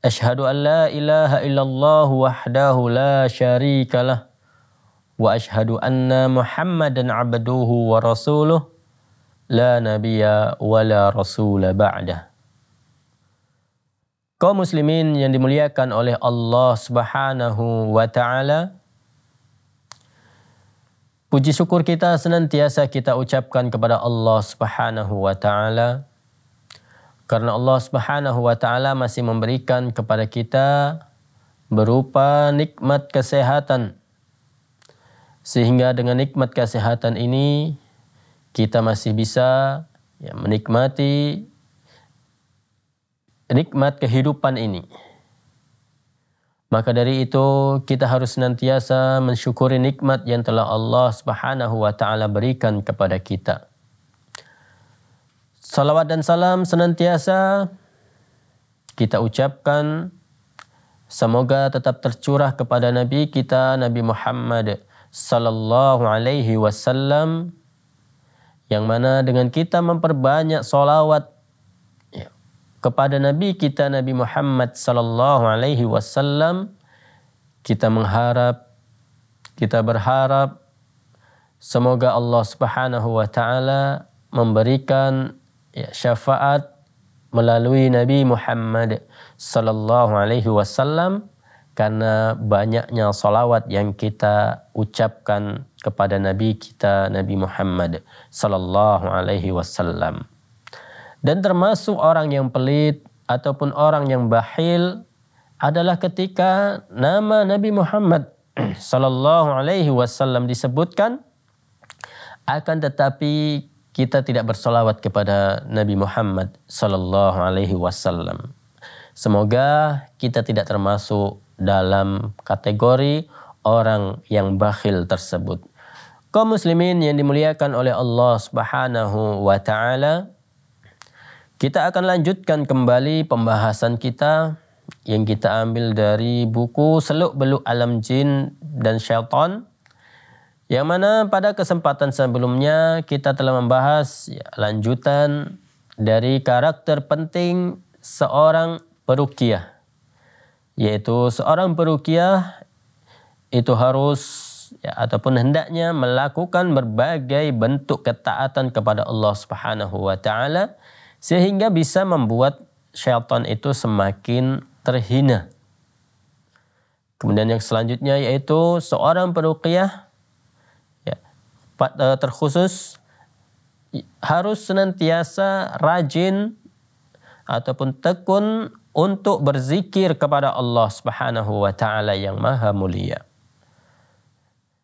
أشهد أن لا إله la الله lah, wa شريك anna وأشهد أن محمدا عبده ورسوله لا نبي ولا رسول بعده Kau muslimin yang dimuliakan oleh Allah Subhanahu wa taala. Puji syukur kita senantiasa kita ucapkan kepada Allah Subhanahu wa taala karena Allah Subhanahu wa taala masih memberikan kepada kita berupa nikmat kesehatan. Sehingga dengan nikmat kesehatan ini kita masih bisa ya, menikmati nikmat kehidupan ini. Maka dari itu kita harus senantiasa mensyukuri nikmat yang telah Allah Subhanahu wa taala berikan kepada kita. Salawat dan salam senantiasa kita ucapkan semoga tetap tercurah kepada Nabi kita Nabi Muhammad sallallahu alaihi wasallam yang mana dengan kita memperbanyak solawat ya, kepada Nabi kita Nabi Muhammad sallallahu alaihi wasallam kita mengharap kita berharap semoga Allah Subhanahu wa taala memberikan ya, syafaat melalui Nabi Muhammad sallallahu alaihi wasallam karena banyaknya salawat yang kita ucapkan kepada Nabi kita Nabi Muhammad sallallahu alaihi wasallam. Dan termasuk orang yang pelit ataupun orang yang bahil adalah ketika nama Nabi Muhammad sallallahu alaihi wasallam disebutkan akan tetapi kita tidak bersolawat kepada Nabi Muhammad Sallallahu Alaihi Wasallam. Semoga kita tidak termasuk dalam kategori orang yang bakhil tersebut. Kau muslimin yang dimuliakan oleh Allah Subhanahu wa taala, kita akan lanjutkan kembali pembahasan kita yang kita ambil dari buku Seluk Beluk Alam Jin dan Syaitan yang mana pada kesempatan sebelumnya kita telah membahas ya, lanjutan dari karakter penting seorang perukiah. Yaitu seorang perukiah itu harus ya, ataupun hendaknya melakukan berbagai bentuk ketaatan kepada Allah Subhanahu wa taala sehingga bisa membuat syaitan itu semakin terhina. Kemudian yang selanjutnya yaitu seorang perukiah Eh, terkhusus harus senantiasa rajin ataupun tekun untuk berzikir kepada Allah Subhanahu wa taala yang maha mulia.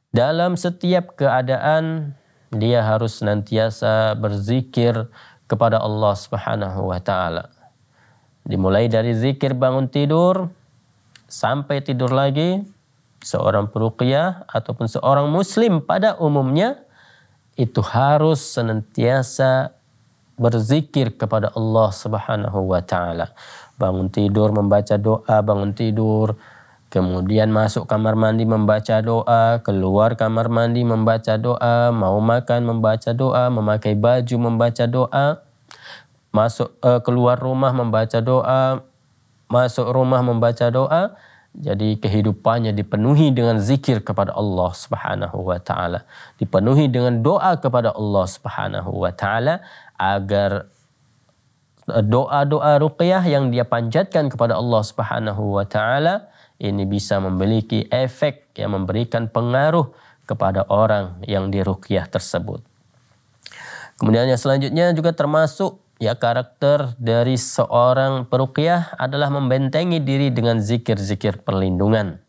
Dalam setiap keadaan dia harus senantiasa berzikir kepada Allah Subhanahu wa taala. Dimulai dari zikir bangun tidur sampai tidur lagi, seorang peruqyah ataupun seorang muslim pada umumnya itu harus senantiasa berzikir kepada Allah Subhanahu wa taala. Bangun tidur membaca doa, bangun tidur, kemudian masuk kamar mandi membaca doa, keluar kamar mandi membaca doa, mau makan membaca doa, memakai baju membaca doa, masuk eh, keluar rumah membaca doa, masuk rumah membaca doa, jadi kehidupannya dipenuhi dengan zikir kepada Allah Subhanahu wa taala, dipenuhi dengan doa kepada Allah Subhanahu wa taala agar eh, doa-doa ruqyah yang dia panjatkan kepada Allah Subhanahu wa taala ini bisa memiliki efek yang memberikan pengaruh kepada orang yang diruqyah tersebut. Kemudian yang selanjutnya juga termasuk ya karakter dari seorang peruqyah adalah membentengi diri dengan zikir-zikir perlindungan.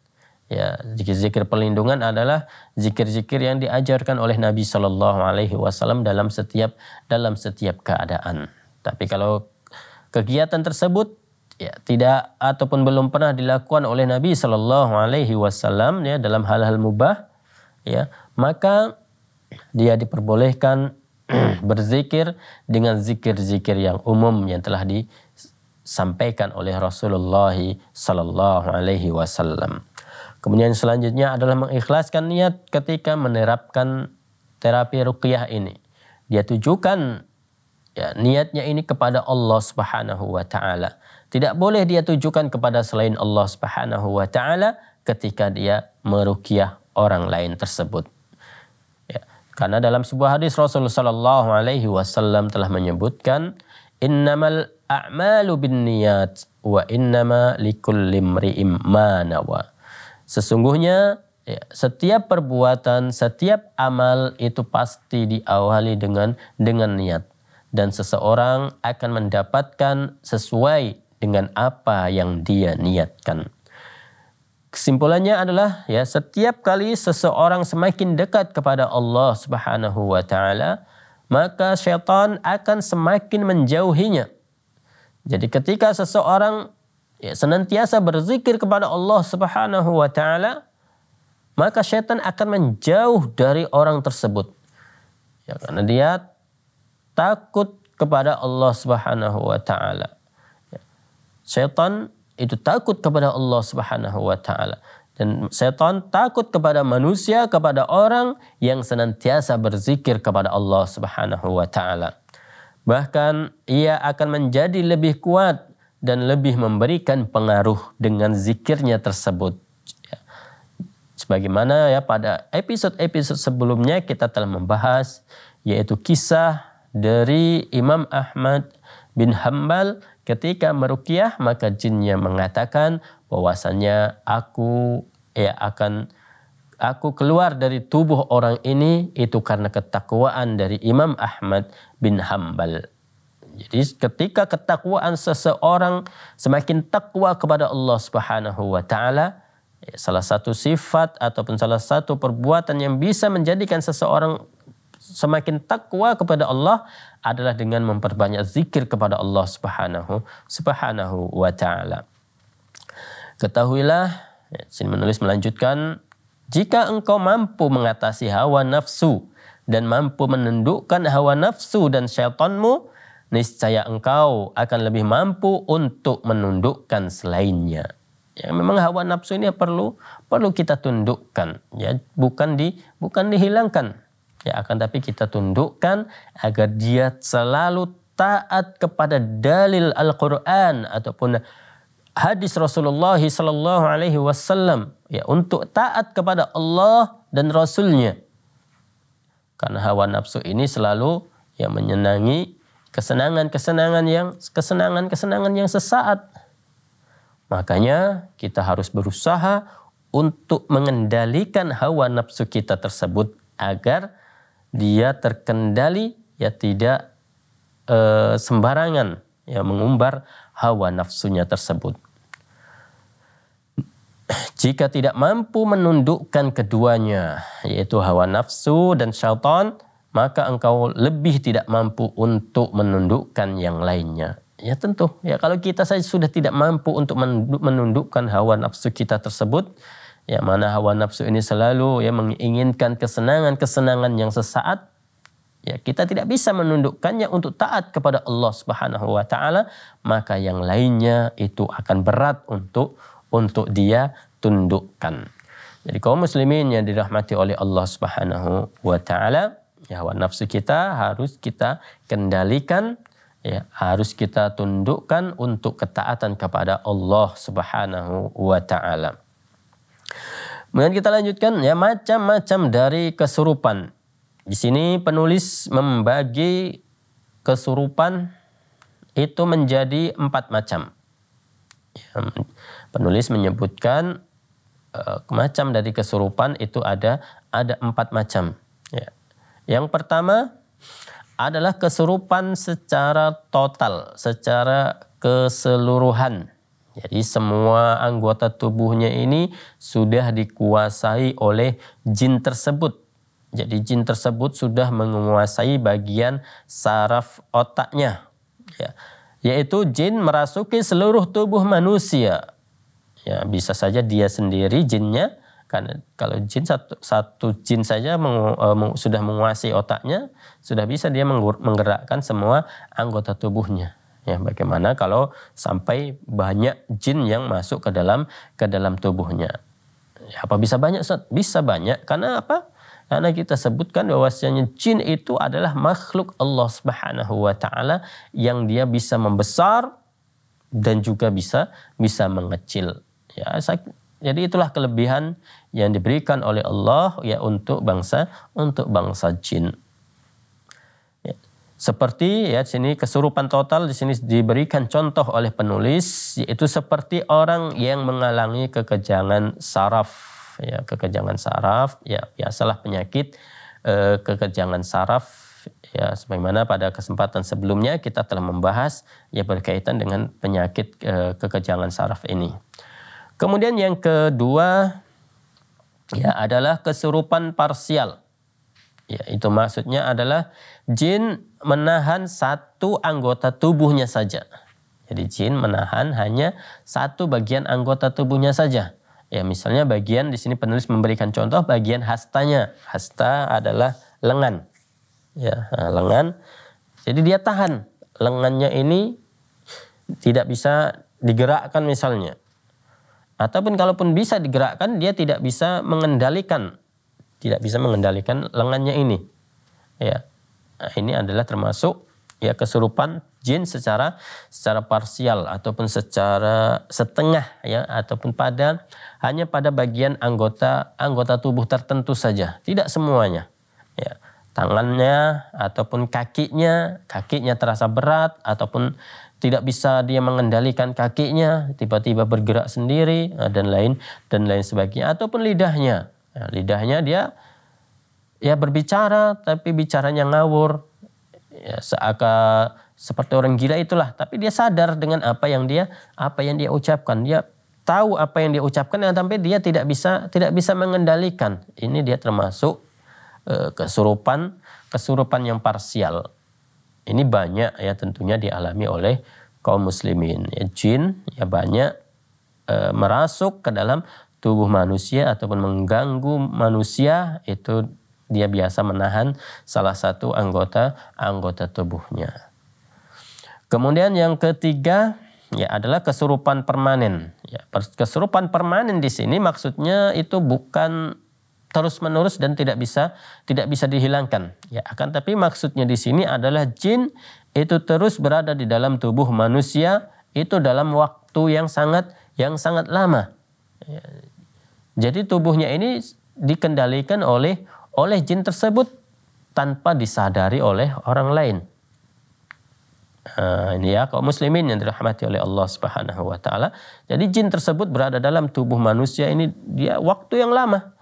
Ya, zikir-zikir perlindungan adalah zikir-zikir yang diajarkan oleh Nabi Shallallahu alaihi wasallam dalam setiap dalam setiap keadaan. Tapi kalau kegiatan tersebut ya tidak ataupun belum pernah dilakukan oleh Nabi Shallallahu alaihi wasallam ya dalam hal-hal mubah ya, maka dia diperbolehkan berzikir dengan zikir-zikir yang umum yang telah disampaikan oleh Rasulullah Sallallahu Alaihi Wasallam. Kemudian selanjutnya adalah mengikhlaskan niat ketika menerapkan terapi ruqyah ini. Dia tujukan ya, niatnya ini kepada Allah Subhanahu wa taala. Tidak boleh dia tujukan kepada selain Allah Subhanahu wa taala ketika dia meruqyah orang lain tersebut. Karena dalam sebuah hadis Rasul Shallallahu Alaihi Wasallam telah menyebutkan, innamal a'malu bin niyat wa innama likulli imri'im ma nawa. Sesungguhnya ya, setiap perbuatan, setiap amal itu pasti diawali dengan dengan niat dan seseorang akan mendapatkan sesuai dengan apa yang dia niatkan. Kesimpulannya adalah ya setiap kali seseorang semakin dekat kepada Allah Subhanahu wa taala, maka syaitan akan semakin menjauhinya. Jadi ketika seseorang ya, senantiasa berzikir kepada Allah Subhanahu wa taala, maka syaitan akan menjauh dari orang tersebut. Ya, karena dia takut kepada Allah Subhanahu wa taala. Ya. Syaitan itu takut kepada Allah Subhanahu wa taala dan setan takut kepada manusia kepada orang yang senantiasa berzikir kepada Allah Subhanahu wa taala bahkan ia akan menjadi lebih kuat dan lebih memberikan pengaruh dengan zikirnya tersebut ya. sebagaimana ya pada episode-episode sebelumnya kita telah membahas yaitu kisah dari Imam Ahmad bin Hambal Ketika merukyah maka jinnya mengatakan bahwasanya aku ya akan aku keluar dari tubuh orang ini itu karena ketakwaan dari Imam Ahmad bin Hambal. Jadi ketika ketakwaan seseorang semakin takwa kepada Allah Subhanahu wa taala, ya, salah satu sifat ataupun salah satu perbuatan yang bisa menjadikan seseorang semakin takwa kepada Allah adalah dengan memperbanyak zikir kepada Allah Subhanahu Subhanahu wa taala. Ketahuilah, sini menulis melanjutkan, jika engkau mampu mengatasi hawa nafsu dan mampu menundukkan hawa nafsu dan syaitanmu, niscaya engkau akan lebih mampu untuk menundukkan selainnya. Ya, memang hawa nafsu ini perlu perlu kita tundukkan, ya bukan di bukan dihilangkan ya akan tapi kita tundukkan agar dia selalu taat kepada dalil Al-Qur'an ataupun hadis Rasulullah sallallahu alaihi wasallam ya untuk taat kepada Allah dan rasulnya. Karena hawa nafsu ini selalu yang menyenangi kesenangan-kesenangan yang kesenangan-kesenangan yang sesaat. Makanya kita harus berusaha untuk mengendalikan hawa nafsu kita tersebut agar dia terkendali ya tidak e, sembarangan ya mengumbar hawa nafsunya tersebut. Jika tidak mampu menundukkan keduanya, yaitu hawa nafsu dan syaitan, maka engkau lebih tidak mampu untuk menundukkan yang lainnya. Ya tentu, ya kalau kita saja sudah tidak mampu untuk menundukkan hawa nafsu kita tersebut, Ya, mana hawa nafsu ini selalu ya menginginkan kesenangan-kesenangan yang sesaat. Ya, kita tidak bisa menundukkannya untuk taat kepada Allah Subhanahu wa taala, maka yang lainnya itu akan berat untuk untuk dia tundukkan. Jadi kaum muslimin yang dirahmati oleh Allah Subhanahu wa taala, ya hawa nafsu kita harus kita kendalikan ya harus kita tundukkan untuk ketaatan kepada Allah Subhanahu wa taala. Kemudian kita lanjutkan ya macam-macam dari kesurupan. Di sini penulis membagi kesurupan itu menjadi empat macam. Ya, penulis menyebutkan uh, macam dari kesurupan itu ada ada empat macam. Ya. Yang pertama adalah kesurupan secara total, secara keseluruhan. Jadi semua anggota tubuhnya ini sudah dikuasai oleh jin tersebut. Jadi jin tersebut sudah menguasai bagian saraf otaknya. Ya. Yaitu jin merasuki seluruh tubuh manusia. Ya, bisa saja dia sendiri jinnya karena kalau jin satu, satu jin saja mengu, e, sudah menguasai otaknya, sudah bisa dia menggerakkan semua anggota tubuhnya. Ya, bagaimana kalau sampai banyak jin yang masuk ke dalam ke dalam tubuhnya? Ya, apa bisa banyak? Ustaz? Bisa banyak. Karena apa? Karena kita sebutkan bahwasanya jin itu adalah makhluk Allah Subhanahu wa taala yang dia bisa membesar dan juga bisa bisa mengecil. Ya, jadi itulah kelebihan yang diberikan oleh Allah ya untuk bangsa untuk bangsa jin. Seperti ya sini kesurupan total di sini diberikan contoh oleh penulis yaitu seperti orang yang mengalami kekejangan saraf ya kekejangan saraf ya biasalah penyakit eh, kekejangan saraf ya sebagaimana pada kesempatan sebelumnya kita telah membahas ya berkaitan dengan penyakit e, kekejangan saraf ini. Kemudian yang kedua ya adalah kesurupan parsial. Ya, itu maksudnya adalah jin menahan satu anggota tubuhnya saja. Jadi jin menahan hanya satu bagian anggota tubuhnya saja. Ya misalnya bagian di sini penulis memberikan contoh bagian hastanya. Hasta adalah lengan. Ya, lengan. Jadi dia tahan lengannya ini tidak bisa digerakkan misalnya. Ataupun kalaupun bisa digerakkan dia tidak bisa mengendalikan tidak bisa mengendalikan lengannya ini. Ya. Nah, ini adalah termasuk ya kesurupan jin secara secara parsial ataupun secara setengah ya ataupun pada hanya pada bagian anggota anggota tubuh tertentu saja, tidak semuanya. Ya, tangannya ataupun kakinya, kakinya terasa berat ataupun tidak bisa dia mengendalikan kakinya, tiba-tiba bergerak sendiri eh, dan lain dan lain sebagainya ataupun lidahnya. Ya, lidahnya dia ya berbicara tapi bicaranya ngawur ya seakan seperti orang gila itulah tapi dia sadar dengan apa yang dia apa yang dia ucapkan dia tahu apa yang dia ucapkan dan sampai dia tidak bisa tidak bisa mengendalikan ini dia termasuk e, kesurupan kesurupan yang parsial ini banyak ya tentunya dialami oleh kaum muslimin ya, jin ya banyak e, merasuk ke dalam tubuh manusia ataupun mengganggu manusia itu dia biasa menahan salah satu anggota anggota tubuhnya. Kemudian yang ketiga ya adalah kesurupan permanen. Ya, kesurupan permanen di sini maksudnya itu bukan terus menerus dan tidak bisa tidak bisa dihilangkan. Ya, akan tapi maksudnya di sini adalah jin itu terus berada di dalam tubuh manusia itu dalam waktu yang sangat yang sangat lama. Ya, jadi tubuhnya ini dikendalikan oleh oleh jin tersebut tanpa disadari oleh orang lain. Nah, ini ya kaum muslimin yang dirahmati oleh Allah Subhanahu wa taala. Jadi jin tersebut berada dalam tubuh manusia ini dia waktu yang lama.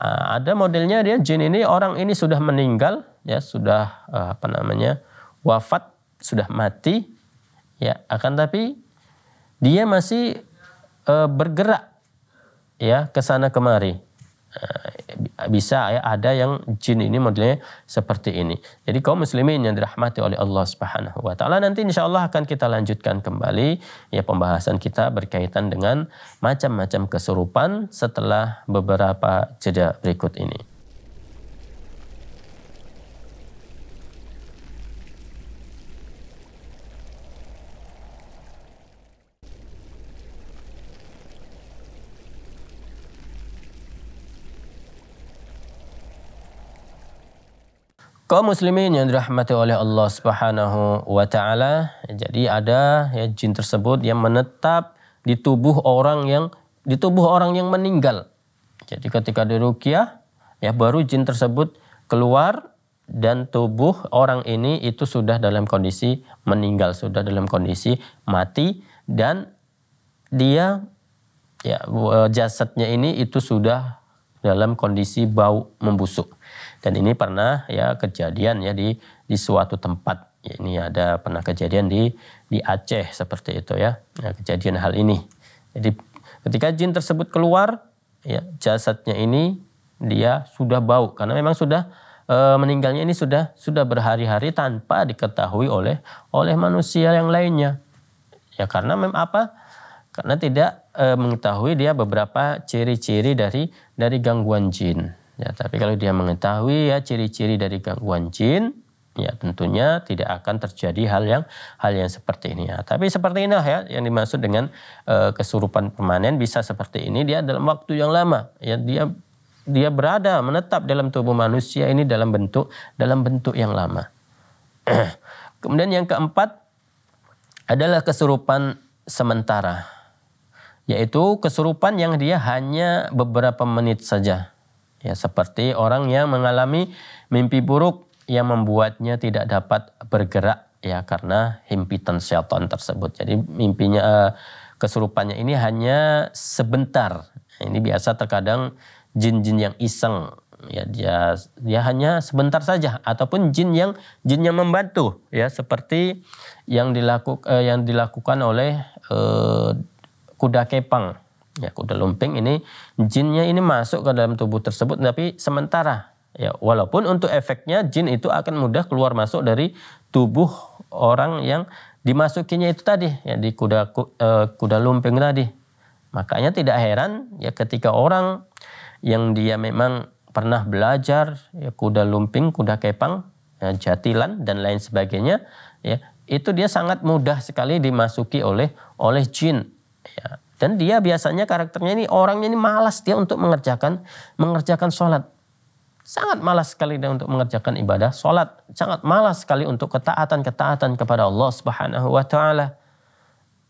Nah, ada modelnya dia jin ini orang ini sudah meninggal ya sudah eh, apa namanya wafat sudah mati ya akan tapi dia masih uh, bergerak ya ke sana kemari Eh, bisa ya ada yang jin ini modelnya seperti ini. Jadi kaum muslimin yang dirahmati oleh Allah Subhanahu wa taala nanti insyaallah akan kita lanjutkan kembali ya pembahasan kita berkaitan dengan macam-macam kesurupan setelah beberapa jeda berikut ini. Kaum muslimin yang dirahmati oleh Allah Subhanahu wa taala, jadi ada ya jin tersebut yang menetap di tubuh orang yang di tubuh orang yang meninggal. Jadi ketika diruqyah ya baru jin tersebut keluar dan tubuh orang ini itu sudah dalam kondisi meninggal, sudah dalam kondisi mati dan dia ya jasadnya ini itu sudah dalam kondisi bau membusuk. Dan ini pernah ya kejadian ya di di suatu tempat. Ya, ini ada pernah kejadian di di Aceh seperti itu ya. nah, kejadian hal ini. Jadi ketika jin tersebut keluar ya jasadnya ini dia sudah bau karena memang sudah e, meninggalnya ini sudah sudah berhari-hari tanpa diketahui oleh oleh manusia yang lainnya. Ya karena memang apa? Karena tidak e, mengetahui dia beberapa ciri-ciri dari dari gangguan jin. Ya, tapi kalau dia mengetahui ya ciri-ciri dari gangguan jin, ya tentunya tidak akan terjadi hal yang hal yang seperti ini ya. Tapi seperti inilah ya yang dimaksud dengan e, kesurupan permanen bisa seperti ini dia dalam waktu yang lama ya dia dia berada menetap dalam tubuh manusia ini dalam bentuk dalam bentuk yang lama. Kemudian yang keempat adalah kesurupan sementara yaitu kesurupan yang dia hanya beberapa menit saja Ya, seperti orang yang mengalami mimpi buruk yang membuatnya tidak dapat bergerak ya karena himpitan syaitan tersebut. Jadi mimpinya eh, kesurupannya ini hanya sebentar. Nah, ini biasa terkadang jin-jin yang iseng ya dia dia hanya sebentar saja ataupun jin yang jin yang membantu ya seperti yang dilakukan eh, yang dilakukan oleh eh, kuda kepang ya kuda lumping ini jinnya ini masuk ke dalam tubuh tersebut tapi sementara ya walaupun untuk efeknya jin itu akan mudah keluar masuk dari tubuh orang yang dimasukinya itu tadi ya di kuda eh, kuda lumping tadi makanya tidak heran ya ketika orang yang dia memang pernah belajar ya kuda lumping kuda kepang ya, jatilan dan lain sebagainya ya itu dia sangat mudah sekali dimasuki oleh oleh jin ya dan dia biasanya karakternya ini orangnya ini malas dia untuk mengerjakan mengerjakan sholat. Sangat malas sekali dia untuk mengerjakan ibadah sholat. Sangat malas sekali untuk ketaatan-ketaatan kepada Allah subhanahu wa ta'ala.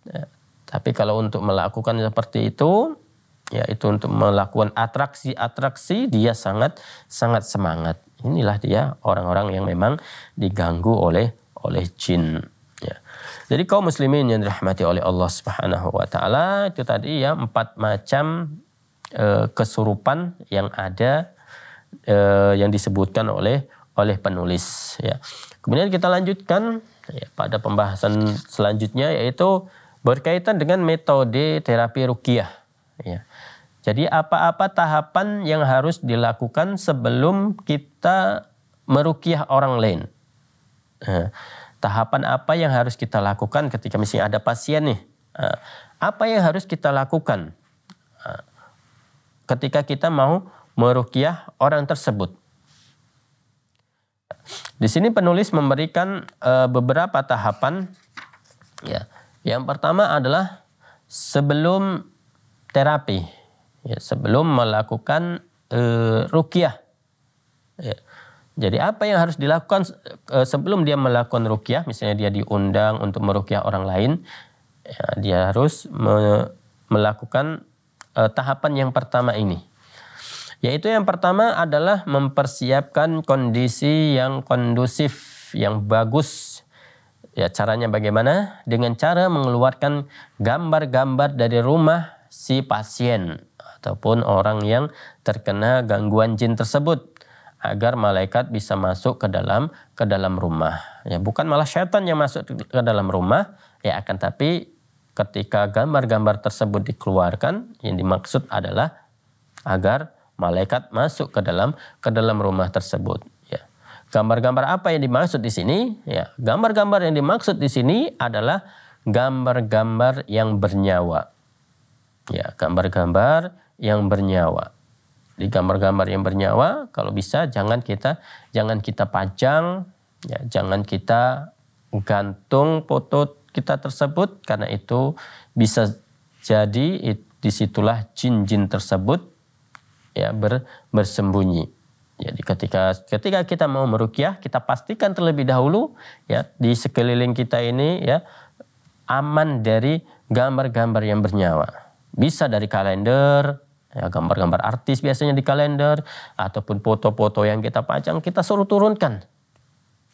Ya, tapi kalau untuk melakukan seperti itu, yaitu untuk melakukan atraksi-atraksi, dia sangat sangat semangat. Inilah dia orang-orang yang memang diganggu oleh oleh jin. Jadi kaum muslimin yang dirahmati oleh Allah Subhanahu wa taala itu tadi ya empat macam e, kesurupan yang ada e, yang disebutkan oleh oleh penulis ya. Kemudian kita lanjutkan ya, pada pembahasan selanjutnya yaitu berkaitan dengan metode terapi rukiah ya. Jadi apa-apa tahapan yang harus dilakukan sebelum kita merukiah orang lain. Nah, tahapan apa yang harus kita lakukan ketika misalnya ada pasien nih. Eh, apa yang harus kita lakukan eh, ketika kita mau merukiah orang tersebut. Di sini penulis memberikan eh, beberapa tahapan. Ya, yang pertama adalah sebelum terapi, ya, sebelum melakukan rukiah. Ya jadi apa yang harus dilakukan sebelum dia melakukan rukyah, misalnya dia diundang untuk merukyah orang lain, ya, dia harus me melakukan uh, tahapan yang pertama ini. Yaitu yang pertama adalah mempersiapkan kondisi yang kondusif, yang bagus. Ya caranya bagaimana? Dengan cara mengeluarkan gambar-gambar dari rumah si pasien ataupun orang yang terkena gangguan jin tersebut agar malaikat bisa masuk ke dalam ke dalam rumah. Ya, bukan malah setan yang masuk ke dalam rumah, ya akan tapi ketika gambar-gambar tersebut dikeluarkan, yang dimaksud adalah agar malaikat masuk ke dalam ke dalam rumah tersebut. Ya, gambar-gambar apa yang dimaksud di sini? Ya, gambar-gambar yang dimaksud di sini adalah gambar-gambar yang bernyawa. Ya, gambar-gambar yang bernyawa di gambar-gambar yang bernyawa kalau bisa jangan kita jangan kita pajang, ya jangan kita gantung foto kita tersebut karena itu bisa jadi disitulah jin-jin tersebut ya ber, bersembunyi. Jadi ketika ketika kita mau merukyah, kita pastikan terlebih dahulu ya di sekeliling kita ini ya aman dari gambar-gambar yang bernyawa. Bisa dari kalender, ya gambar-gambar artis biasanya di kalender ataupun foto-foto yang kita pajang kita suruh turunkan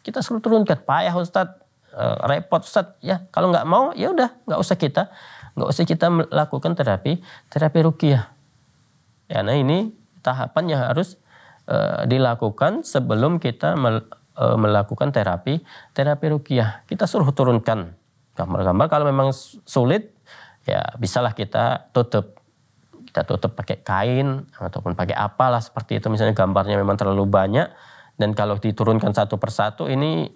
kita suruh turunkan payah ustad eh, repot ustad ya kalau nggak mau ya udah nggak usah kita nggak usah kita melakukan terapi terapi rukiah ya nah ini tahapan yang harus eh, dilakukan sebelum kita eh, melakukan terapi terapi rukiah kita suruh turunkan gambar-gambar kalau memang sulit ya bisalah kita tutup kita tutup pakai kain ataupun pakai apalah seperti itu misalnya gambarnya memang terlalu banyak dan kalau diturunkan satu persatu ini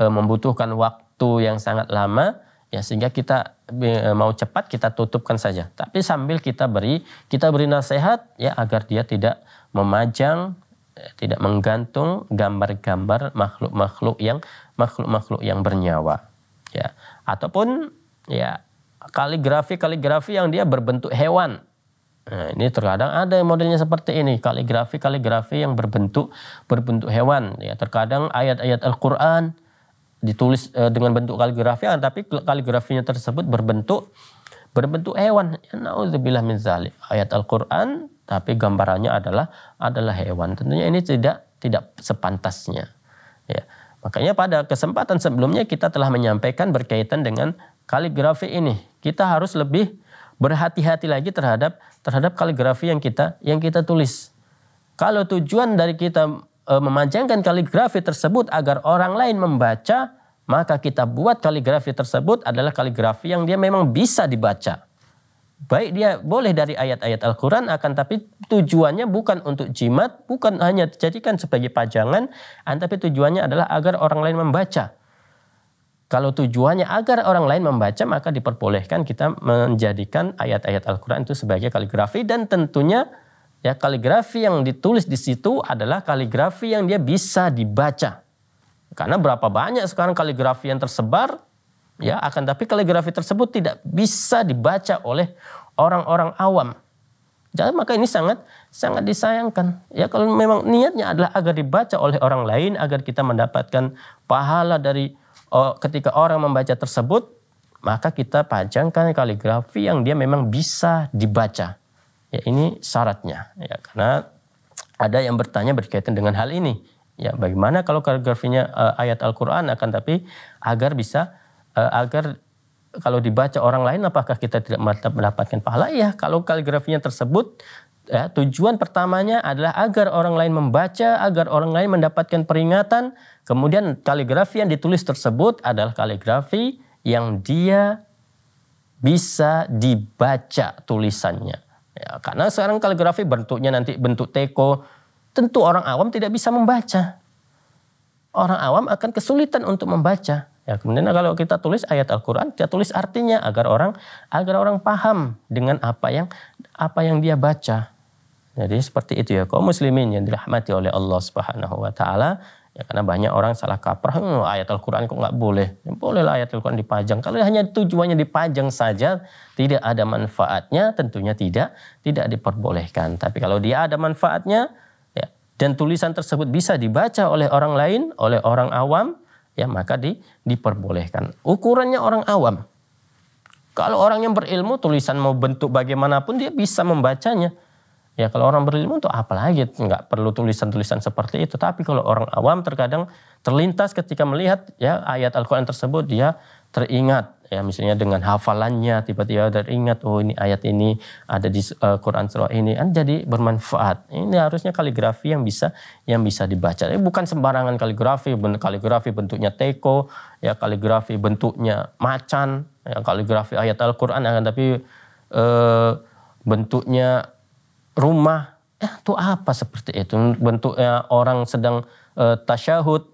e, membutuhkan waktu yang sangat lama ya sehingga kita e, mau cepat kita tutupkan saja tapi sambil kita beri kita beri nasihat ya agar dia tidak memajang eh, tidak menggantung gambar-gambar makhluk-makhluk yang makhluk-makhluk yang bernyawa ya ataupun ya kaligrafi kaligrafi yang dia berbentuk hewan Nah, ini terkadang ada yang modelnya seperti ini, kaligrafi-kaligrafi yang berbentuk berbentuk hewan ya. Terkadang ayat-ayat Al-Qur'an ditulis e, dengan bentuk kaligrafi ah, tapi kaligrafinya tersebut berbentuk berbentuk hewan. Ya min zalik. Ayat Al-Qur'an tapi gambarannya adalah adalah hewan. Tentunya ini tidak tidak sepantasnya. Ya. Makanya pada kesempatan sebelumnya kita telah menyampaikan berkaitan dengan kaligrafi ini. Kita harus lebih berhati-hati lagi terhadap terhadap kaligrafi yang kita yang kita tulis. Kalau tujuan dari kita e, memanjangkan kaligrafi tersebut agar orang lain membaca, maka kita buat kaligrafi tersebut adalah kaligrafi yang dia memang bisa dibaca. Baik dia boleh dari ayat-ayat Al-Quran akan tapi tujuannya bukan untuk jimat, bukan hanya dijadikan sebagai pajangan, tapi tujuannya adalah agar orang lain membaca. Kalau tujuannya agar orang lain membaca, maka diperbolehkan kita menjadikan ayat-ayat Al-Quran itu sebagai kaligrafi dan tentunya ya kaligrafi yang ditulis di situ adalah kaligrafi yang dia bisa dibaca. Karena berapa banyak sekarang kaligrafi yang tersebar, ya akan tapi kaligrafi tersebut tidak bisa dibaca oleh orang-orang awam. Jadi ya, maka ini sangat sangat disayangkan. Ya kalau memang niatnya adalah agar dibaca oleh orang lain, agar kita mendapatkan pahala dari Oh, ketika orang membaca tersebut, maka kita panjangkan kaligrafi yang dia memang bisa dibaca. Ya ini syaratnya, ya karena ada yang bertanya berkaitan dengan hal ini. Ya bagaimana kalau kaligrafinya uh, ayat Al-Qur'an akan tapi agar bisa uh, agar kalau dibaca orang lain apakah kita tidak mendapatkan pahala? Ya, kalau kaligrafinya tersebut Ya, tujuan pertamanya adalah agar orang lain membaca, agar orang lain mendapatkan peringatan. Kemudian kaligrafi yang ditulis tersebut adalah kaligrafi yang dia bisa dibaca tulisannya. Ya, karena sekarang kaligrafi bentuknya nanti bentuk teko, tentu orang awam tidak bisa membaca. Orang awam akan kesulitan untuk membaca. Ya, kemudian kalau kita tulis ayat Al-Qur'an, kita tulis artinya agar orang agar orang paham dengan apa yang apa yang dia baca. Jadi seperti itu ya kaum muslimin yang dirahmati oleh Allah Subhanahu wa taala ya karena banyak orang salah kaprah hm, ayat Al-Qur'an kok nggak boleh. Ya, boleh lah ayat Al-Qur'an dipajang. Kalau hanya tujuannya dipajang saja tidak ada manfaatnya tentunya tidak tidak diperbolehkan. Tapi kalau dia ada manfaatnya ya, dan tulisan tersebut bisa dibaca oleh orang lain, oleh orang awam, ya maka di, diperbolehkan. Ukurannya orang awam. Kalau orang yang berilmu tulisan mau bentuk bagaimanapun dia bisa membacanya. Ya kalau orang berilmu untuk apa lagi? Nggak perlu tulisan-tulisan seperti itu. Tapi kalau orang awam terkadang terlintas ketika melihat ya ayat Al-Quran tersebut dia teringat ya misalnya dengan hafalannya tiba-tiba teringat oh ini ayat ini ada di uh, Quran surah ini kan jadi bermanfaat ini harusnya kaligrafi yang bisa yang bisa dibaca ini bukan sembarangan kaligrafi bentuk kaligrafi bentuknya teko ya kaligrafi bentuknya macan ya kaligrafi ayat Al-Qur'an akan tapi uh, bentuknya rumah, eh itu apa seperti itu? Bentuknya orang sedang uh, tasyahud.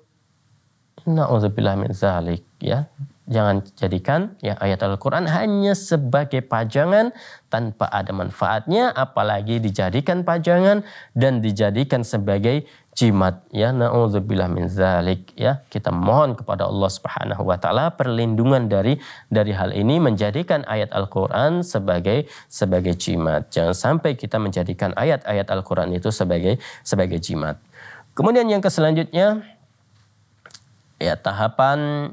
Na'udzubillah min zalik ya. Jangan jadikan ya ayat Al-Quran hanya sebagai pajangan tanpa ada manfaatnya, apalagi dijadikan pajangan dan dijadikan sebagai jimat. Ya, naudzubillah min zalik. Ya, kita mohon kepada Allah Subhanahu wa taala perlindungan dari dari hal ini menjadikan ayat Al-Qur'an sebagai sebagai jimat. Jangan sampai kita menjadikan ayat-ayat Al-Qur'an itu sebagai sebagai jimat. Kemudian yang keselanjutnya ya tahapan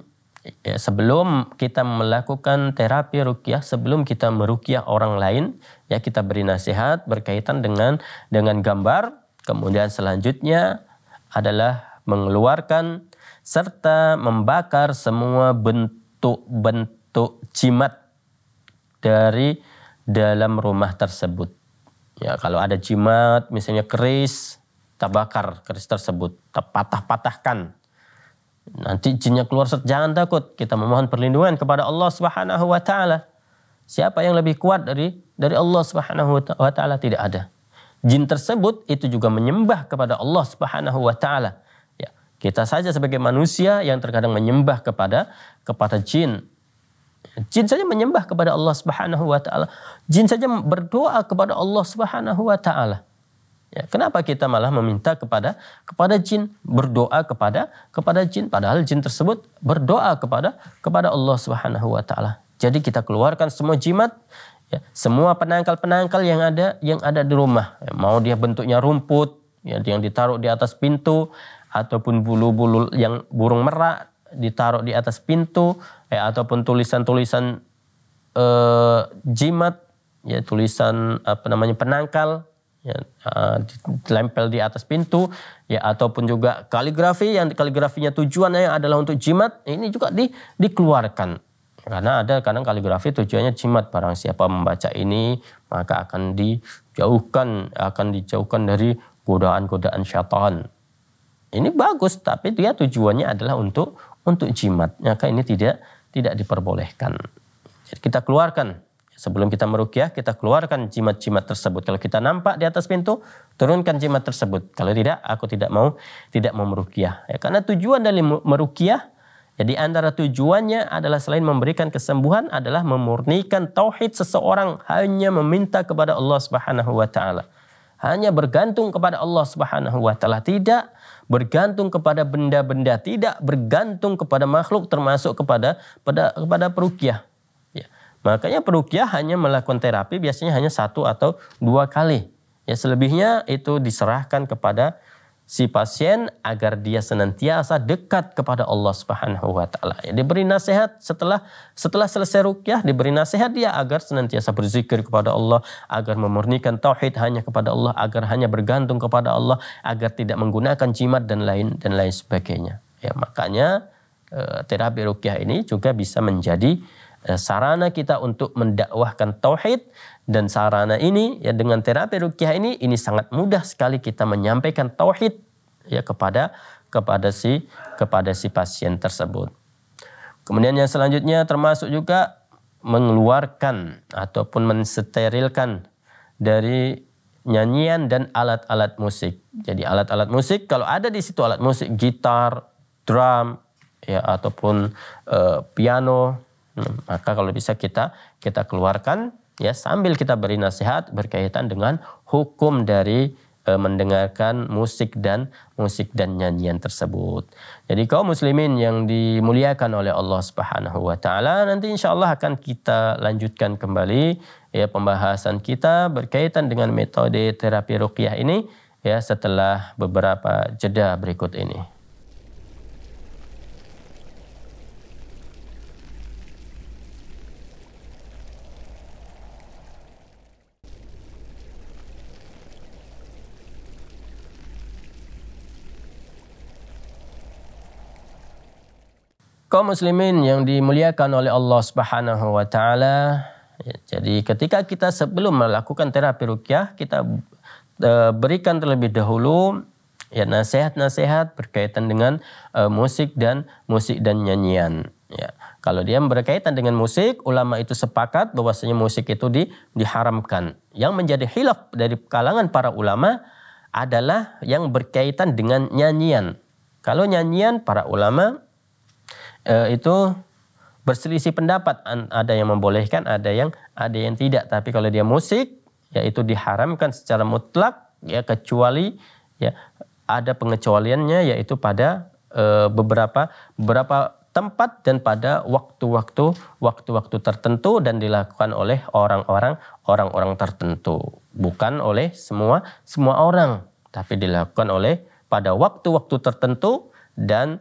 Ya, sebelum kita melakukan terapi rukyah, sebelum kita merukyah orang lain, ya kita beri nasihat berkaitan dengan dengan gambar, kemudian selanjutnya adalah mengeluarkan serta membakar semua bentuk-bentuk jimat dari dalam rumah tersebut. Ya, kalau ada jimat misalnya keris, kita bakar keris tersebut, kita patah-patahkan Nanti jinnya keluar, jangan takut. Kita memohon perlindungan kepada Allah Subhanahu wa taala. Siapa yang lebih kuat dari dari Allah Subhanahu wa taala tidak ada. Jin tersebut itu juga menyembah kepada Allah Subhanahu wa taala. Ya, kita saja sebagai manusia yang terkadang menyembah kepada kepada jin. Jin saja menyembah kepada Allah Subhanahu wa taala. Jin saja berdoa kepada Allah Subhanahu wa taala. Ya, kenapa kita malah meminta kepada kepada jin berdoa kepada kepada jin padahal jin tersebut berdoa kepada kepada Allah Subhanahu wa taala. Jadi kita keluarkan semua jimat ya, semua penangkal-penangkal yang ada yang ada di rumah. Ya, mau dia bentuknya rumput ya, yang ditaruh di atas pintu ataupun bulu-bulu yang burung merak ditaruh di atas pintu ya, ataupun tulisan-tulisan eh, jimat ya tulisan apa namanya penangkal ya eh, ditempel di atas pintu ya ataupun juga kaligrafi yang kaligrafinya tujuannya adalah untuk jimat ini juga di, dikeluarkan karena ada kadang kaligrafi tujuannya jimat barang siapa membaca ini maka akan dijauhkan akan dijauhkan dari godaan-godaan syaitan ini bagus tapi dia tujuannya adalah untuk untuk jimat maka ini tidak tidak diperbolehkan Jadi kita keluarkan Sebelum kita merukyah, kita keluarkan jimat-jimat tersebut. Kalau kita nampak di atas pintu, turunkan jimat tersebut. Kalau tidak, aku tidak mau tidak mau merukyah. Ya, karena tujuan dari merukyah, jadi ya, antara tujuannya adalah selain memberikan kesembuhan adalah memurnikan tauhid seseorang hanya meminta kepada Allah Subhanahu wa taala. Hanya bergantung kepada Allah Subhanahu wa taala, tidak bergantung kepada benda-benda, tidak bergantung kepada makhluk termasuk kepada pada kepada perukyah. Makanya perukiah hanya melakukan terapi biasanya hanya satu atau dua kali. Ya selebihnya itu diserahkan kepada si pasien agar dia senantiasa dekat kepada Allah Subhanahu wa taala. Ya, diberi nasihat setelah setelah selesai rukyah diberi nasihat dia agar senantiasa berzikir kepada Allah, agar memurnikan tauhid hanya kepada Allah, agar hanya bergantung kepada Allah, agar tidak menggunakan jimat dan lain dan lain sebagainya. Ya, makanya eh, terapi rukyah ini juga bisa menjadi Eh, sarana kita untuk mendakwahkan tauhid dan sarana ini ya dengan terapi rukyah ini ini sangat mudah sekali kita menyampaikan tauhid ya kepada kepada si kepada si pasien tersebut. Kemudian yang selanjutnya termasuk juga mengeluarkan ataupun mensterilkan dari nyanyian dan alat-alat musik. Jadi alat-alat musik kalau ada di situ alat musik gitar, drum ya ataupun uh, piano Hmm. maka kalau bisa kita kita keluarkan ya sambil kita beri nasihat berkaitan dengan hukum dari e, mendengarkan musik dan musik dan nyanyian tersebut. Jadi kaum muslimin yang dimuliakan oleh Allah Subhanahu wa taala nanti insyaallah akan kita lanjutkan kembali ya pembahasan kita berkaitan dengan metode terapi ruqyah ini ya setelah beberapa jeda berikut ini. kaum muslimin yang dimuliakan oleh Allah Subhanahu wa taala. Jadi ketika kita sebelum melakukan terapi rukyah, kita eh, berikan terlebih dahulu ya nasihat-nasihat berkaitan dengan uh, musik dan musik dan nyanyian ya. Kalau dia berkaitan dengan musik, ulama itu sepakat bahwasanya musik itu di, diharamkan. Yang menjadi hilaf dari kalangan para ulama adalah yang berkaitan dengan nyanyian. Kalau nyanyian, para ulama uh, itu berselisih pendapat ada yang membolehkan ada yang ada yang tidak tapi kalau dia musik yaitu diharamkan secara mutlak ya kecuali ya ada pengecualiannya yaitu pada e, beberapa beberapa tempat dan pada waktu-waktu waktu-waktu tertentu dan dilakukan oleh orang-orang orang-orang tertentu bukan oleh semua semua orang tapi dilakukan oleh pada waktu-waktu tertentu dan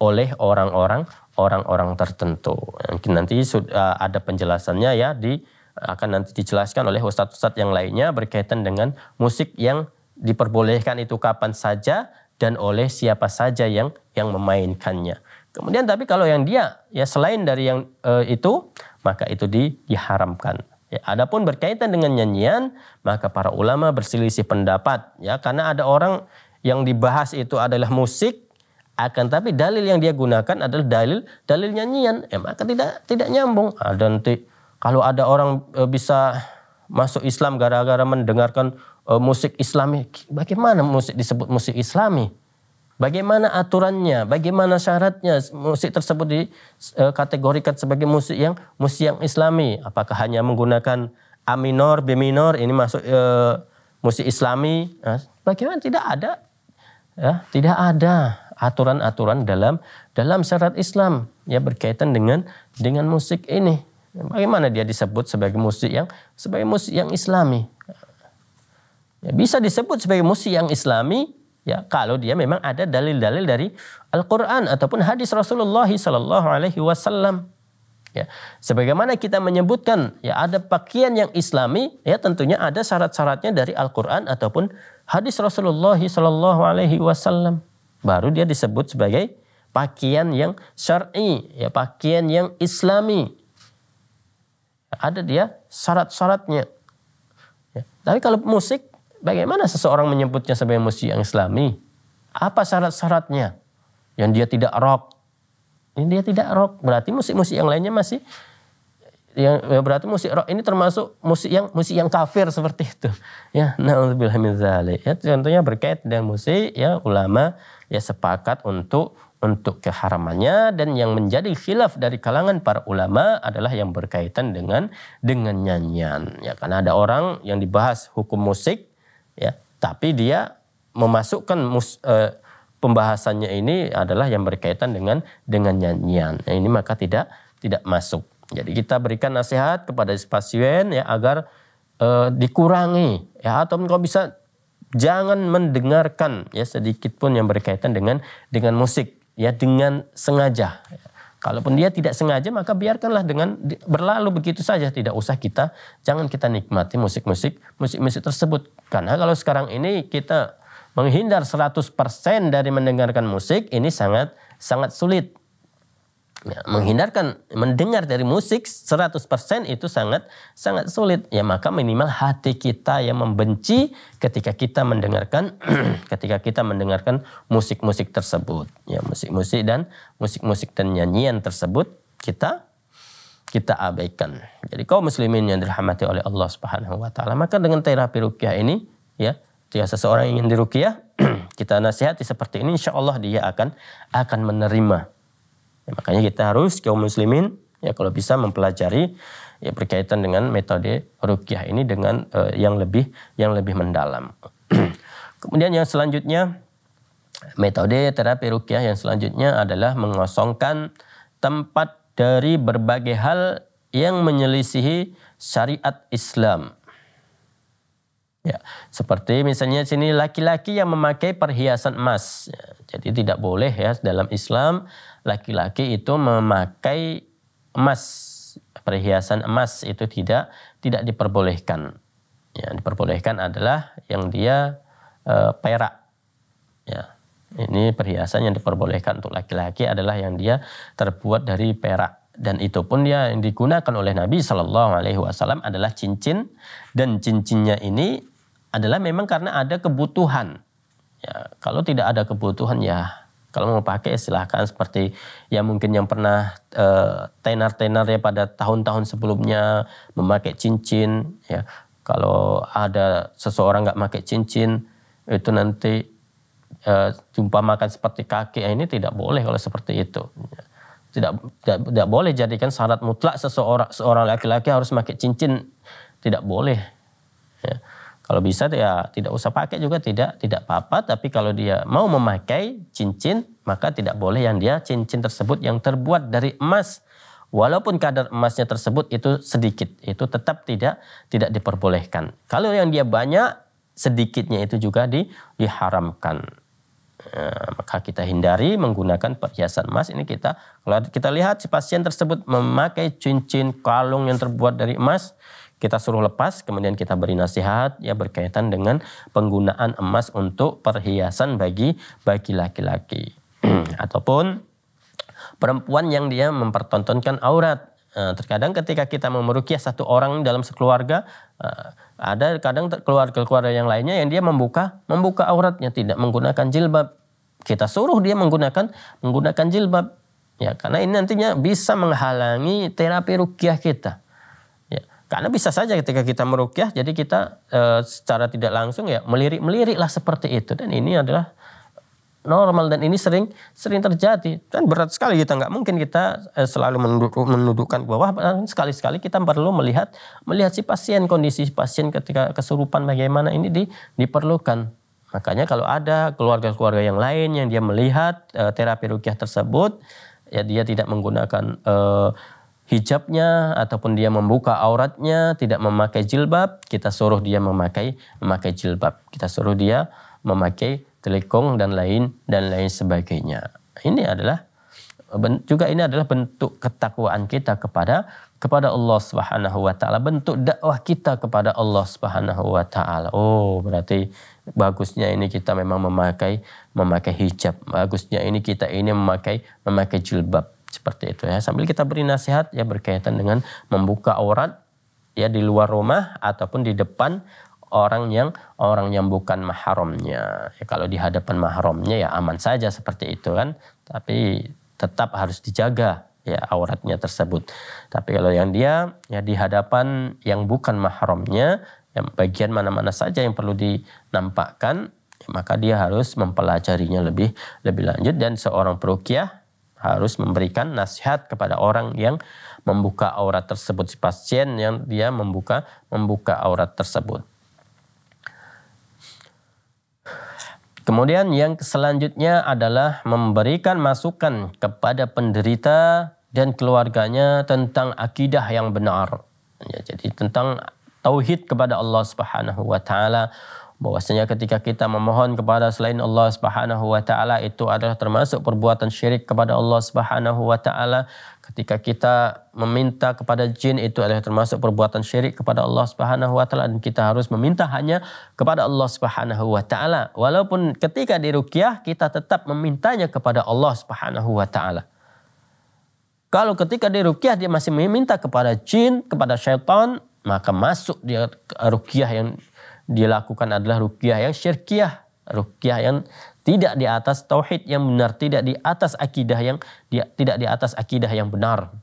oleh orang-orang orang-orang tertentu. Mungkin nanti sudah eh, ada penjelasannya ya di akan nanti dijelaskan oleh ustadz-ustadz yang lainnya berkaitan dengan musik yang diperbolehkan itu kapan saja dan oleh siapa saja yang yang memainkannya. Kemudian tapi kalau yang dia ya selain dari yang e, itu maka itu di, diharamkan. Ya, adapun berkaitan dengan nyanyian maka para ulama berselisih pendapat ya karena ada orang yang dibahas itu adalah musik akan tapi dalil yang dia gunakan adalah dalil dalil nyanyian, eh, maka tidak tidak nyambung. Ah, nanti kalau ada orang e, bisa masuk Islam gara-gara mendengarkan e, musik Islami, bagaimana musik disebut musik Islami? Bagaimana aturannya? Bagaimana syaratnya musik tersebut dikategorikan e, sebagai musik yang musik yang Islami? Apakah hanya menggunakan A minor, B minor? Ini masuk e, musik Islami? Nah, bagaimana? Tidak ada, ya, tidak ada aturan-aturan dalam dalam syarat Islam ya berkaitan dengan dengan musik ini. Bagaimana dia disebut sebagai musik yang sebagai musik yang Islami? Ya, bisa disebut sebagai musik yang Islami ya kalau dia memang ada dalil-dalil dari Al-Qur'an ataupun hadis Rasulullah sallallahu alaihi wasallam. Ya, sebagaimana kita menyebutkan ya ada pakaian yang Islami ya tentunya ada syarat-syaratnya dari Al-Qur'an ataupun hadis Rasulullah sallallahu alaihi wasallam baru dia disebut sebagai pakaian yang syar'i, ya pakaian yang islami. Ada dia syarat-syaratnya. Ya. Tapi kalau musik, bagaimana seseorang menyebutnya sebagai musik yang islami? Apa syarat-syaratnya? Yang dia tidak rock. Ini dia tidak rock, berarti musik-musik yang lainnya masih yang ya, berarti musik rock ini termasuk musik yang musik yang kafir seperti itu ya nah, ya contohnya berkait dengan musik ya ulama ya sepakat untuk untuk keharamannya dan yang menjadi khilaf dari kalangan para ulama adalah yang berkaitan dengan dengan nyanyian ya karena ada orang yang dibahas hukum musik ya tapi dia memasukkan mus, eh, pembahasannya ini adalah yang berkaitan dengan dengan nyanyian nah, ini maka tidak tidak masuk jadi kita berikan nasihat kepada pasien ya agar eh, dikurangi ya atau kalau bisa jangan mendengarkan ya sedikit pun yang berkaitan dengan dengan musik ya dengan sengaja. Kalaupun dia tidak sengaja maka biarkanlah dengan berlalu begitu saja tidak usah kita jangan kita nikmati musik-musik musik-musik tersebut. Karena kalau sekarang ini kita menghindar 100% dari mendengarkan musik ini sangat sangat sulit ya, menghindarkan mendengar dari musik 100% itu sangat sangat sulit ya maka minimal hati kita yang membenci ketika kita mendengarkan ketika kita mendengarkan musik-musik tersebut ya musik-musik dan musik-musik dan nyanyian tersebut kita kita abaikan. Jadi kaum muslimin yang dirahmati oleh Allah Subhanahu wa taala maka dengan terapi rukyah ini ya jika seseorang ingin dirukyah kita nasihati seperti ini insya Allah dia akan akan menerima Ya, makanya kita harus kaum muslimin ya kalau bisa mempelajari ya berkaitan dengan metode rukyah ini dengan uh, yang lebih yang lebih mendalam. Kemudian yang selanjutnya metode terapi rukyah yang selanjutnya adalah mengosongkan tempat dari berbagai hal yang menyelisihi syariat Islam. Ya, seperti misalnya sini laki-laki yang memakai perhiasan emas. Ya, jadi tidak boleh ya dalam Islam laki-laki itu memakai emas perhiasan emas itu tidak tidak diperbolehkan. Yang diperbolehkan adalah yang dia e, perak. Ya. Ini perhiasan yang diperbolehkan untuk laki-laki adalah yang dia terbuat dari perak dan itu pun dia yang digunakan oleh Nabi Shallallahu Alaihi Wasallam adalah cincin dan cincinnya ini adalah memang karena ada kebutuhan. Ya, kalau tidak ada kebutuhan ya kalau mau pakai silahkan seperti ya mungkin yang pernah uh, tenar-tenar ya pada tahun-tahun sebelumnya memakai cincin ya. Kalau ada seseorang nggak pakai cincin itu nanti uh, jumpa makan seperti kaki ya, ini tidak boleh kalau seperti itu. Tidak, tidak tidak boleh jadikan syarat mutlak seseorang seorang laki-laki harus pakai cincin tidak boleh. Ya kalau bisa ya tidak usah pakai juga tidak tidak apa-apa tapi kalau dia mau memakai cincin maka tidak boleh yang dia cincin tersebut yang terbuat dari emas walaupun kadar emasnya tersebut itu sedikit itu tetap tidak tidak diperbolehkan. Kalau yang dia banyak sedikitnya itu juga di, diharamkan. Nah, maka kita hindari menggunakan perhiasan emas ini kita kalau kita lihat si pasien tersebut memakai cincin kalung yang terbuat dari emas kita suruh lepas, kemudian kita beri nasihat ya berkaitan dengan penggunaan emas untuk perhiasan bagi bagi laki-laki ataupun perempuan yang dia mempertontonkan aurat. Eh, terkadang ketika kita memerukiah satu orang dalam sekeluarga, eh, ada kadang keluarga-keluarga yang lainnya yang dia membuka membuka auratnya tidak menggunakan jilbab. Kita suruh dia menggunakan menggunakan jilbab. Ya, karena ini nantinya bisa menghalangi terapi rukiah kita. Karena bisa saja ketika kita merukyah, jadi kita e, secara tidak langsung ya melirik meliriklah seperti itu. Dan ini adalah normal dan ini sering sering terjadi. Dan berat sekali kita nggak mungkin kita e, selalu menuduk, menudukkan bahwa Sekali-sekali kita perlu melihat melihat si pasien kondisi pasien ketika kesurupan bagaimana ini di, diperlukan. Makanya kalau ada keluarga-keluarga yang lain yang dia melihat e, terapi rukyah tersebut, ya dia tidak menggunakan e, hijabnya ataupun dia membuka auratnya, tidak memakai jilbab, kita suruh dia memakai memakai jilbab. Kita suruh dia memakai telekong dan lain dan lain sebagainya. Ini adalah juga ini adalah bentuk ketakwaan kita kepada kepada Allah Subhanahu wa taala, bentuk dakwah kita kepada Allah Subhanahu wa taala. Oh, berarti bagusnya ini kita memang memakai memakai hijab. Bagusnya ini kita ini memakai memakai jilbab seperti itu ya. Sambil kita beri nasihat ya berkaitan dengan membuka aurat ya di luar rumah ataupun di depan orang yang orang yang bukan mahramnya. Ya, kalau di hadapan mahramnya ya aman saja seperti itu kan. Tapi tetap harus dijaga ya auratnya tersebut. Tapi kalau yang dia ya di hadapan yang bukan mahramnya yang bagian mana-mana saja yang perlu dinampakkan ya, maka dia harus mempelajarinya lebih lebih lanjut dan seorang perukiah harus memberikan nasihat kepada orang yang membuka aurat tersebut si pasien yang dia membuka membuka aurat tersebut. Kemudian yang selanjutnya adalah memberikan masukan kepada penderita dan keluarganya tentang akidah yang benar. Ya, jadi tentang tauhid kepada Allah Subhanahu wa taala bahwasanya ketika kita memohon kepada selain Allah Subhanahu wa taala itu adalah termasuk perbuatan syirik kepada Allah Subhanahu wa taala. Ketika kita meminta kepada jin itu adalah termasuk perbuatan syirik kepada Allah Subhanahu wa taala dan kita harus meminta hanya kepada Allah Subhanahu wa taala. Walaupun ketika di ruqyah kita tetap memintanya kepada Allah Subhanahu wa taala. Kalau ketika di ruqyah dia masih meminta kepada jin, kepada syaitan, maka masuk dia ruqyah yang dilakukan adalah rukyah yang syirkiyah, rukyah yang tidak di atas tauhid yang benar, tidak di atas akidah yang dia, tidak di atas akidah yang benar.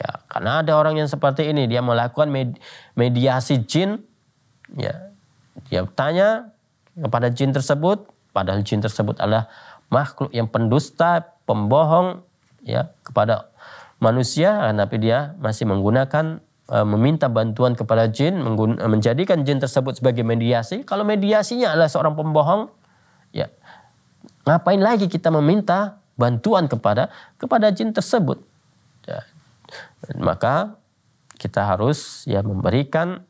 Ya, karena ada orang yang seperti ini dia melakukan med, mediasi jin ya. Dia tanya kepada jin tersebut, padahal jin tersebut adalah makhluk yang pendusta, pembohong ya kepada manusia, tapi dia masih menggunakan Uh, meminta bantuan kepada jin, uh, menjadikan jin tersebut sebagai mediasi. Kalau mediasinya adalah seorang pembohong, ya ngapain lagi kita meminta bantuan kepada kepada jin tersebut? Ya, maka kita harus ya memberikan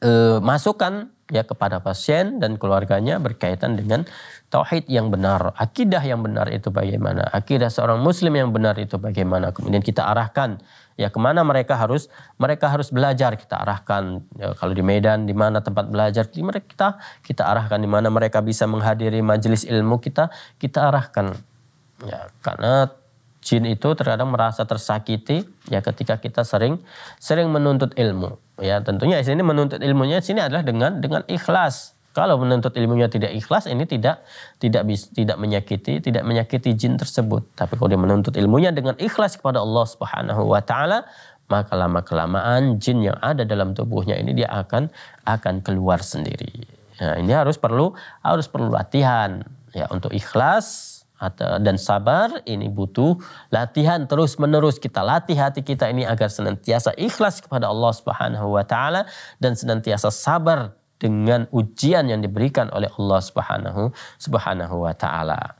uh, masukan ya kepada pasien dan keluarganya berkaitan dengan tauhid yang benar, akidah yang benar itu bagaimana, akidah seorang muslim yang benar itu bagaimana. Kemudian kita arahkan ya kemana mereka harus mereka harus belajar kita arahkan ya, kalau di Medan di mana tempat belajar di mereka kita kita arahkan di mana mereka bisa menghadiri majelis ilmu kita kita arahkan ya karena jin itu terkadang merasa tersakiti ya ketika kita sering sering menuntut ilmu ya tentunya di sini menuntut ilmunya di sini adalah dengan dengan ikhlas kalau menuntut ilmunya tidak ikhlas, ini tidak tidak tidak menyakiti, tidak menyakiti jin tersebut. Tapi kalau dia menuntut ilmunya dengan ikhlas kepada Allah Subhanahu wa taala, maka lama kelamaan jin yang ada dalam tubuhnya ini dia akan akan keluar sendiri. Nah, ini harus perlu harus perlu latihan ya untuk ikhlas dan sabar ini butuh latihan terus menerus kita latih hati kita ini agar senantiasa ikhlas kepada Allah Subhanahu wa taala dan senantiasa sabar dengan ujian yang diberikan oleh Allah Subhanahu Subhanahu wa taala.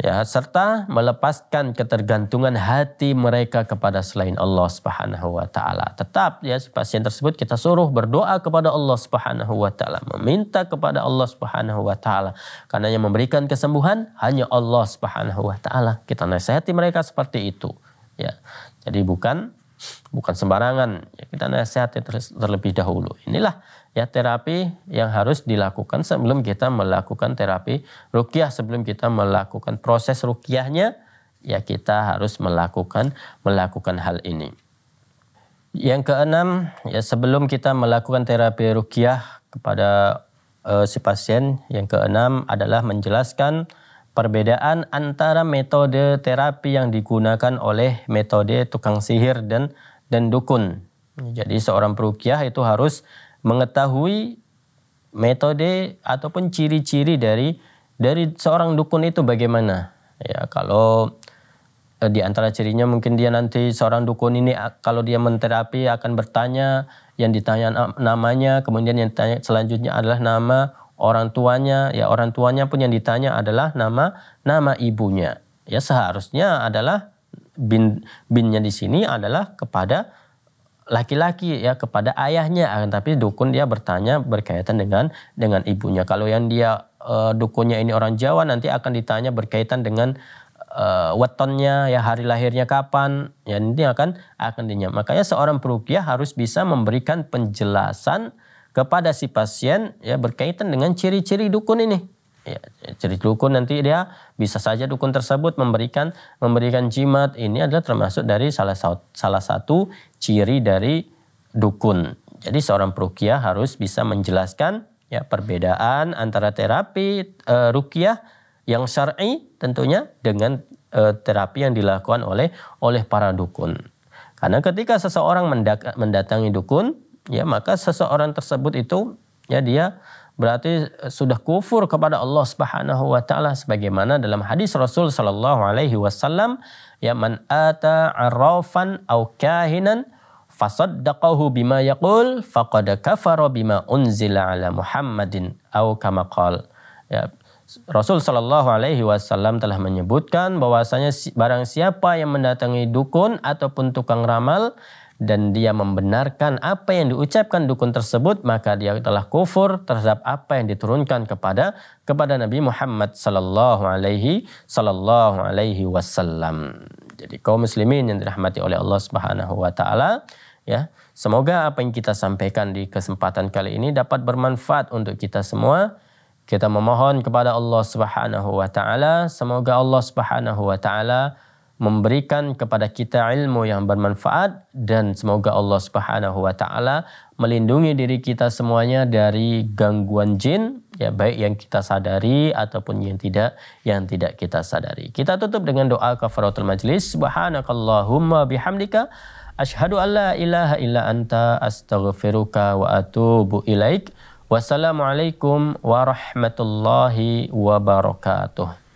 Ya, serta melepaskan ketergantungan hati mereka kepada selain Allah Subhanahu wa taala. Tetap ya pasien tersebut kita suruh berdoa kepada Allah Subhanahu wa taala, meminta kepada Allah Subhanahu wa taala. Karena yang memberikan kesembuhan hanya Allah Subhanahu wa taala. Kita nasihati mereka seperti itu. Ya. Jadi bukan bukan sembarangan. Ya, kita nasihat ya terlebih dahulu. Inilah ya terapi yang harus dilakukan sebelum kita melakukan terapi rukyah, sebelum kita melakukan proses rukyahnya, ya kita harus melakukan melakukan hal ini. Yang keenam, ya sebelum kita melakukan terapi rukyah kepada uh, si pasien, yang keenam adalah menjelaskan perbedaan antara metode terapi yang digunakan oleh metode tukang sihir dan dan dukun. Jadi seorang perukiah itu harus mengetahui metode ataupun ciri-ciri dari dari seorang dukun itu bagaimana. Ya, kalau eh, di antara cirinya mungkin dia nanti seorang dukun ini kalau dia menterapi akan bertanya yang ditanya namanya kemudian yang ditanya selanjutnya adalah nama orang tuanya ya orang tuanya pun yang ditanya adalah nama nama ibunya ya seharusnya adalah bin binnya di sini adalah kepada laki-laki ya kepada ayahnya akan ah, tapi dukun dia bertanya berkaitan dengan dengan ibunya kalau yang dia e, dukunnya ini orang Jawa nanti akan ditanya berkaitan dengan e, wetonnya ya hari lahirnya kapan ya nanti akan akan dinyam makanya seorang perukia harus bisa memberikan penjelasan kepada si pasien ya berkaitan dengan ciri-ciri dukun ini. Ya, ciri dukun nanti dia bisa saja dukun tersebut memberikan memberikan jimat ini adalah termasuk dari salah satu salah satu ciri dari dukun. Jadi seorang rukiah harus bisa menjelaskan ya perbedaan antara terapi e, rukiah yang syar'i tentunya dengan e, terapi yang dilakukan oleh oleh para dukun. Karena ketika seseorang mendatangi dukun ya maka seseorang tersebut itu ya dia berarti eh, sudah kufur kepada Allah Subhanahu wa taala sebagaimana dalam hadis Rasul sallallahu alaihi wasallam ya man ata arafan au kahinan fasaddaqahu bima yaqul faqad kafara bima unzila ala Muhammadin au kama qal ya Rasul sallallahu alaihi wasallam telah menyebutkan bahwasanya barang siapa yang mendatangi dukun ataupun tukang ramal dan dia membenarkan apa yang diucapkan dukun tersebut maka dia telah kufur terhadap apa yang diturunkan kepada kepada Nabi Muhammad sallallahu alaihi sallallahu alaihi wasallam. Jadi kaum muslimin yang dirahmati oleh Allah Subhanahu wa taala ya semoga apa yang kita sampaikan di kesempatan kali ini dapat bermanfaat untuk kita semua. Kita memohon kepada Allah Subhanahu wa taala semoga Allah Subhanahu wa taala memberikan kepada kita ilmu yang bermanfaat dan semoga Allah Subhanahu wa taala melindungi diri kita semuanya dari gangguan jin ya baik yang kita sadari ataupun yang tidak yang tidak kita sadari. Kita tutup dengan doa kafaratul majlis. Subhanakallahumma bihamdika asyhadu alla ilaha illa anta astaghfiruka wa atubu ilaik. Wassalamualaikum warahmatullahi wabarakatuh.